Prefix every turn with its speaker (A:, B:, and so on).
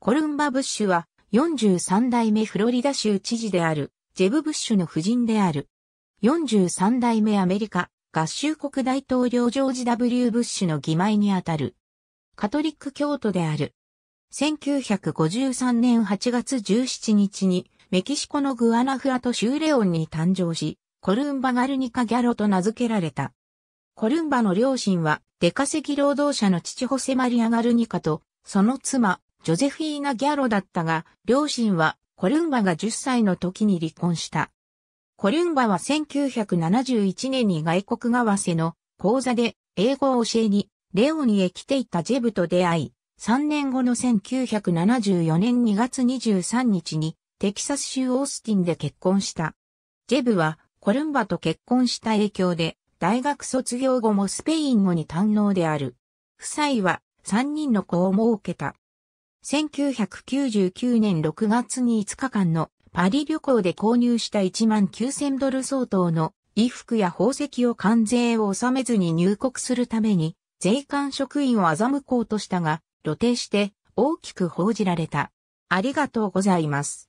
A: コルンバ・ブッシュは43代目フロリダ州知事であるジェブ・ブッシュの夫人である。43代目アメリカ合衆国大統領ジョージ・ W・ ブッシュの義妹にあたる。カトリック教徒である。1953年8月17日にメキシコのグアナフアト州レオンに誕生し、コルンバ・ガルニカ・ギャロと名付けられた。コルンバの両親は出稼ぎ労働者の父ホセマリア・ガルニカと、その妻、ジョゼフィーナ・ギャロだったが、両親はコルンバが10歳の時に離婚した。コルンバは1971年に外国為替の講座で英語を教えにレオニへ来ていたジェブと出会い、3年後の1974年2月23日にテキサス州オースティンで結婚した。ジェブはコルンバと結婚した影響で大学卒業後もスペイン語に堪能である。夫妻は3人の子を設けた。1999年6月に5日間のパリ旅行で購入した1万9000ドル相当の衣服や宝石を関税を納めずに入国するために税関職員を欺こうとしたが露呈して大きく報じられた。ありがとうございます。